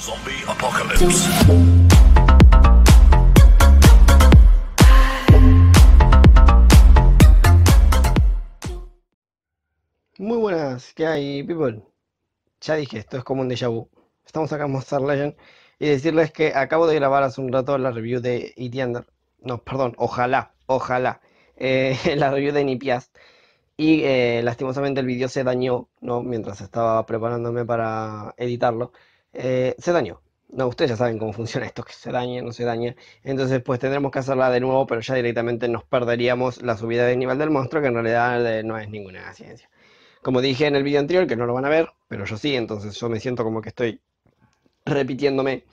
Zombie Apocalypse. Muy buenas, ¿qué hay, people? Ya dije, esto es como un déjà vu. Estamos acá en Monster Legend y decirles que acabo de grabar hace un rato la review de Itiander. E no, perdón, ojalá, ojalá. Eh, la review de Nipiaz Y eh, lastimosamente el vídeo se dañó, ¿no? Mientras estaba preparándome para editarlo. Eh, se dañó. No, ustedes ya saben cómo funciona esto, que se daña, no se daña. Entonces, pues tendremos que hacerla de nuevo, pero ya directamente nos perderíamos la subida de nivel del monstruo, que en realidad eh, no es ninguna ciencia. Como dije en el vídeo anterior, que no lo van a ver, pero yo sí, entonces yo me siento como que estoy repitiéndome.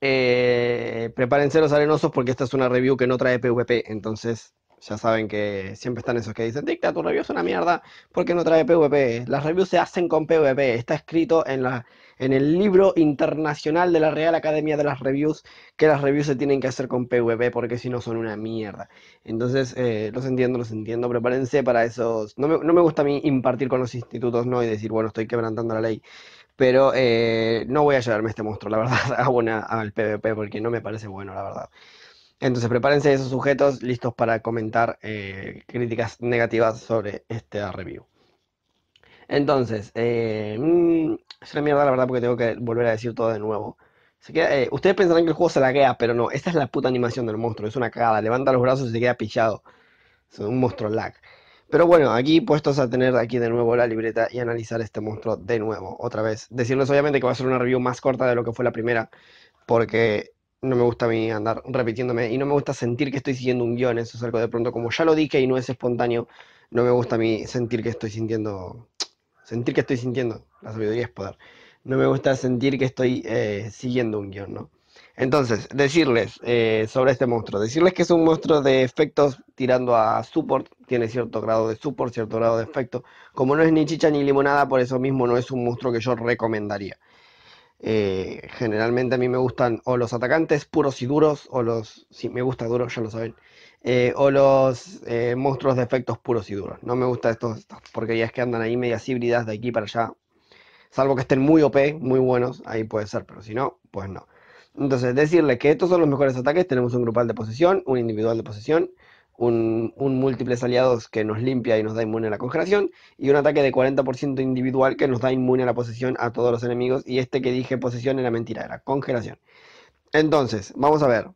Eh, prepárense los arenosos porque esta es una review que no trae PvP, entonces ya saben que siempre están esos que dicen, dicta, tu review es una mierda porque no trae PvP. Las reviews se hacen con PvP. Está escrito en, la, en el libro internacional de la Real Academia de las Reviews que las reviews se tienen que hacer con PvP porque si no son una mierda. Entonces, eh, los entiendo, los entiendo. Prepárense para esos... No me, no me gusta a mí impartir con los institutos, ¿no? Y decir, bueno, estoy quebrantando la ley. Pero eh, no voy a llevarme este monstruo, la verdad, a una, al PvP porque no me parece bueno, la verdad. Entonces prepárense esos sujetos listos para comentar eh, críticas negativas sobre esta review. Entonces, eh, mm, es una mierda la verdad porque tengo que volver a decir todo de nuevo. Eh, ustedes pensarán que el juego se laguea, pero no, esta es la puta animación del monstruo, es una cagada, levanta los brazos y se queda pillado. Es un monstruo lag. Pero bueno, aquí puestos a tener aquí de nuevo la libreta y analizar este monstruo de nuevo, otra vez. Decirles obviamente que va a ser una review más corta de lo que fue la primera, porque no me gusta a mí andar repitiéndome y no me gusta sentir que estoy siguiendo un guión, eso es algo de pronto como ya lo dije y no es espontáneo, no me gusta a mí sentir que estoy sintiendo, sentir que estoy sintiendo, la sabiduría es poder, no me gusta sentir que estoy eh, siguiendo un guión, ¿no? Entonces, decirles eh, sobre este monstruo, decirles que es un monstruo de efectos tirando a support, tiene cierto grado de support, cierto grado de efecto, como no es ni chicha ni limonada, por eso mismo no es un monstruo que yo recomendaría. Eh, generalmente a mí me gustan o los atacantes puros y duros, o los, si me gusta duro, ya lo saben, eh, o los eh, monstruos de efectos puros y duros. No me gusta estos, ya es que andan ahí medias híbridas de aquí para allá. Salvo que estén muy OP, muy buenos, ahí puede ser, pero si no, pues no. Entonces, decirle que estos son los mejores ataques, tenemos un grupal de posesión, un individual de posesión, un, múltiples aliados que nos limpia y nos da inmune a la congelación, y un ataque de 40% individual que nos da inmune a la posesión a todos los enemigos, y este que dije posesión era mentira, era congelación. Entonces, vamos a ver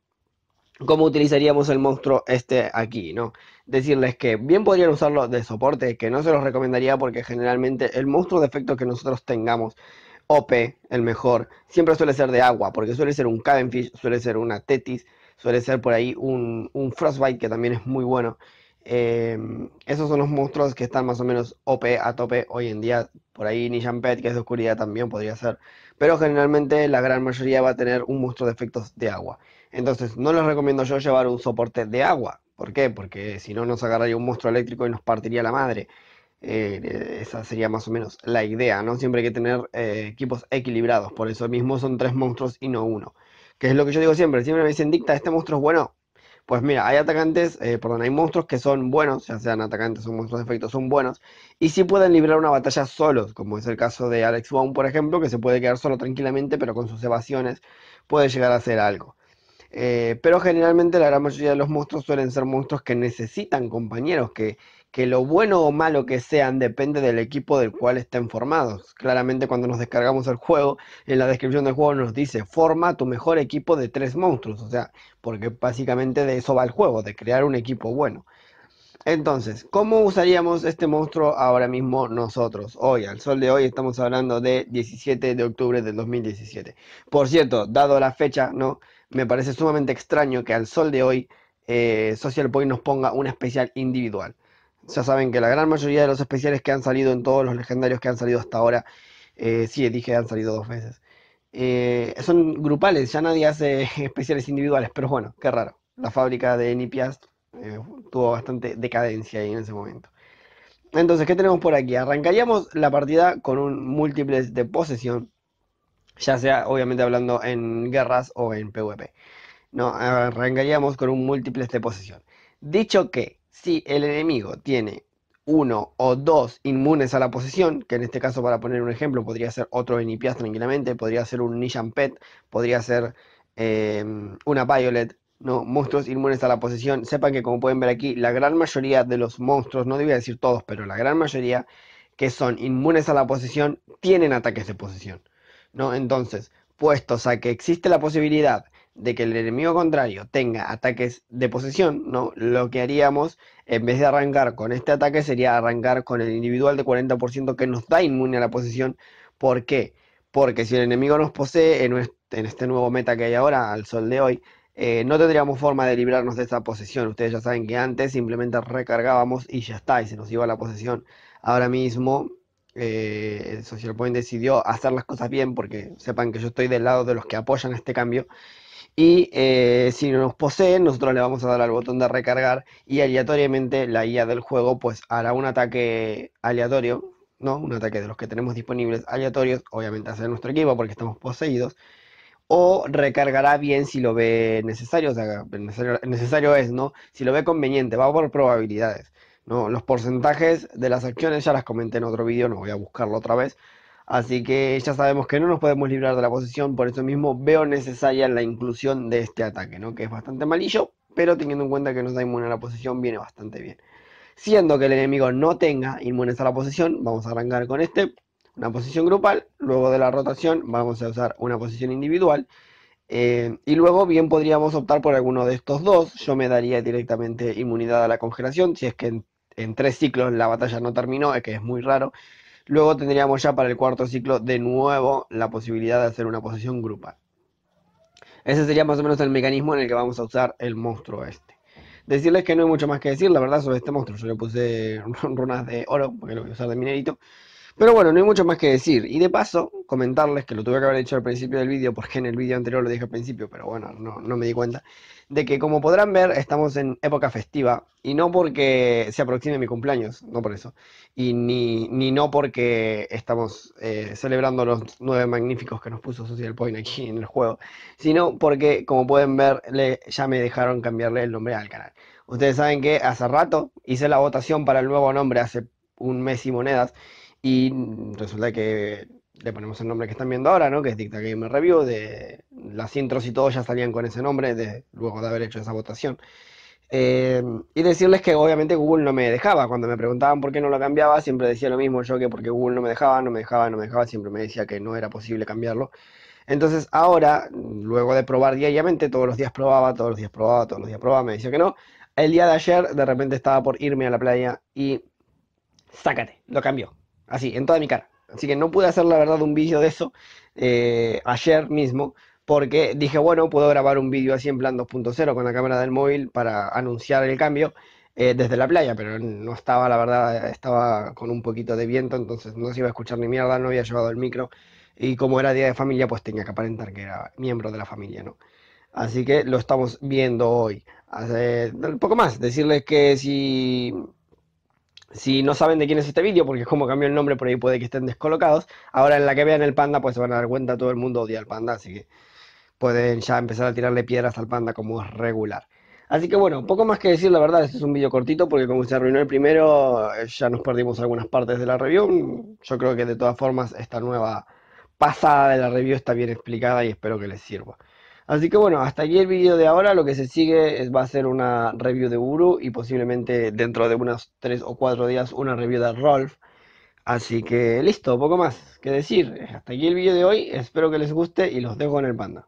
cómo utilizaríamos el monstruo este aquí, ¿no? Decirles que bien podrían usarlo de soporte, que no se los recomendaría porque generalmente el monstruo de efecto que nosotros tengamos OP, el mejor, siempre suele ser de agua, porque suele ser un Cadenfish, suele ser una Tetis, suele ser por ahí un, Frostbite que también es muy bueno. Em, esos son los monstruos que están más o menos OP a tope hoy en día. Por ahí Nishan Pet, que es de oscuridad, también podría ser. Pero generalmente la gran mayoría va a tener un monstruo de efectos de agua. Entonces, no les recomiendo yo llevar un soporte de agua. ¿Por qué? Porque si no, nos agarraría un monstruo eléctrico y nos partiría la madre. Eh, esa sería más o menos la idea, ¿no? Siempre hay que tener eh, equipos equilibrados. Por eso mismo son tres monstruos y no uno que es lo que yo digo siempre, siempre me dicen, dicta, este monstruo es bueno. Pues mira, hay atacantes, eh, perdón, hay monstruos que son buenos, ya sean atacantes o monstruos de efecto, son buenos, y si pueden librar una batalla solos, como es el caso de Alex Wong por ejemplo, que se puede quedar solo tranquilamente, pero con sus evasiones puede llegar a hacer algo. Eh, pero generalmente la gran mayoría de los monstruos suelen ser monstruos que necesitan compañeros, que que lo bueno o malo que sean depende del equipo del cual estén formados. Claramente cuando nos descargamos el juego, en la descripción del juego nos dice, forma tu mejor equipo de tres monstruos, o sea, porque básicamente de eso va el juego, de crear un equipo bueno. Entonces, ¿cómo usaríamos este monstruo ahora mismo nosotros? Hoy, al sol de hoy, estamos hablando de 17 de octubre del 2017. Por cierto, dado la fecha, ¿no? Me parece sumamente extraño que al sol de hoy eh, Social Point nos ponga una especial individual. Ya saben que la gran mayoría de los especiales que han salido en todos los legendarios que han salido hasta ahora, eh, sí, dije, han salido dos veces. Eh, son grupales, ya nadie hace especiales individuales, pero bueno, qué raro. La mm. fábrica de Nipias eh, tuvo bastante decadencia ahí en ese momento. Entonces, ¿qué tenemos por aquí? Arrancaríamos la partida con un múltiples de posesión, ya sea obviamente hablando en guerras o en PvP. No, arrancaríamos con un múltiples de posesión. Dicho que si el enemigo tiene uno o dos inmunes a la posición, que en este caso para poner un ejemplo podría ser otro Enipias tranquilamente, podría ser un Nishan Pet, podría ser em, una Violet, ¿no? monstruos inmunes a la posición. Sepan que como pueden ver aquí, la gran mayoría de los monstruos, no debía decir todos, pero la gran mayoría que son inmunes a la posición tienen ataques de posición. ¿no? Entonces, puestos a que existe la posibilidad de que el enemigo contrario tenga ataques de posesión, ¿no? Lo que haríamos, en vez de arrancar con este ataque, sería arrancar con el individual de 40% que nos da inmune a la posesión. ¿Por qué? Porque si el enemigo nos posee en, este nuevo meta que hay ahora, al sol de hoy, eh, no tendríamos forma de librarnos de esa posesión. Ustedes ya saben que antes simplemente recargábamos y ya está, y se nos iba la posesión. Ahora mismo eh, Social Point decidió hacer las cosas bien, porque sepan que yo estoy del lado de los que apoyan este cambio. Y eh, si nos poseen, nosotros le vamos a dar al botón de recargar y aleatoriamente la IA del juego pues hará un ataque aleatorio, ¿no? Un ataque de los que tenemos disponibles aleatorios, obviamente hacia nuestro equipo porque estamos poseídos. O recargará bien si lo ve necesario, o sea, necesario, necesario es, ¿no? Si lo ve conveniente, va por probabilidades. Los porcentajes de las acciones ya las comenté en otro vídeo, no voy a buscarlo otra vez. Así que ya sabemos que no nos podemos librar de la posición, por eso mismo veo necesaria la inclusión de este ataque, ¿no? que es bastante malillo, pero teniendo en cuenta que no da inmune a la posición, viene bastante bien. Siendo que el enemigo no tenga inmunes a la posición, vamos a arrancar con este, una posición grupal, luego de la rotación vamos a usar una posición individual, eh, y luego bien podríamos optar por alguno de estos dos, yo me daría directamente inmunidad a la congelación, si es que en en tres ciclos la batalla no terminó, es que es muy raro. Luego tendríamos ya para el cuarto ciclo de nuevo la posibilidad de hacer una posición grupal. Ese sería más o menos el mecanismo en el que vamos a usar el monstruo este. Decirles que no hay mucho más que decir, la verdad, sobre este monstruo. Yo le puse runas de oro, porque lo voy a usar de minerito. Pero bueno, no hay mucho más que decir. Y de paso, comentarles que lo tuve que haber hecho al principio del vídeo, porque en el vídeo anterior lo dije al principio, pero bueno, no, no me di cuenta. De que como podrán ver, estamos en época festiva, y no porque se aproxime mi cumpleaños, no por eso. Y ni, ni no porque estamos eh, celebrando los nueve magníficos que nos puso Social Point aquí en el juego, sino porque, como pueden ver, le, ya me dejaron cambiarle el nombre al canal. Ustedes saben que hace rato hice la votación para el nuevo nombre, hace un mes y monedas, y resulta que le ponemos el nombre que están viendo ahora, ¿no? Que es Dicta Game Review. De, las intros y todo ya salían con ese nombre de, luego de haber hecho esa votación. Eh, y decirles que obviamente Google no me dejaba. Cuando me preguntaban por qué no lo cambiaba, siempre decía lo mismo yo que porque Google no me dejaba, no me dejaba, no me dejaba, siempre me decía que no era posible cambiarlo. Entonces ahora, luego de probar diariamente, todos los días probaba, todos los días probaba, todos los días probaba, me decía que no. El día de ayer de repente estaba por irme a la playa y sácate, lo cambió. Así, en toda mi cara. Así que no pude hacer la verdad un vídeo de eso eh, ayer mismo, porque dije, bueno, puedo grabar un vídeo así en plan 2.0 con la cámara del móvil para anunciar el cambio eh, desde la playa, pero no estaba, la verdad, estaba con un poquito de viento, entonces no se iba a escuchar ni mierda, no había llevado el micro, y como era día de familia, pues tenía que aparentar que era miembro de la familia, ¿no? Así que lo estamos viendo hoy. Un poco más, decirles que si si no saben de quién es este vídeo, porque es como cambió el nombre por ahí puede que estén descolocados, ahora en la que vean el panda pues se van a dar cuenta, todo el mundo odia al panda, así que pueden ya empezar a tirarle piedras al panda como es regular. Así que bueno, poco más que decir, la verdad, este es un vídeo cortito porque como se arruinó el primero, eh, ya nos perdimos algunas partes de la review. Yo creo que de todas formas esta nueva pasada de la review está bien explicada y espero que les sirva. Así que bueno, hasta aquí el vídeo de ahora, lo que se sigue es, va a ser una review de Uru y posiblemente dentro de unos 3 o 4 días una review de Rolf. Así que listo, poco más que decir. Hasta aquí el vídeo de hoy, espero que les guste y los dejo en el panda.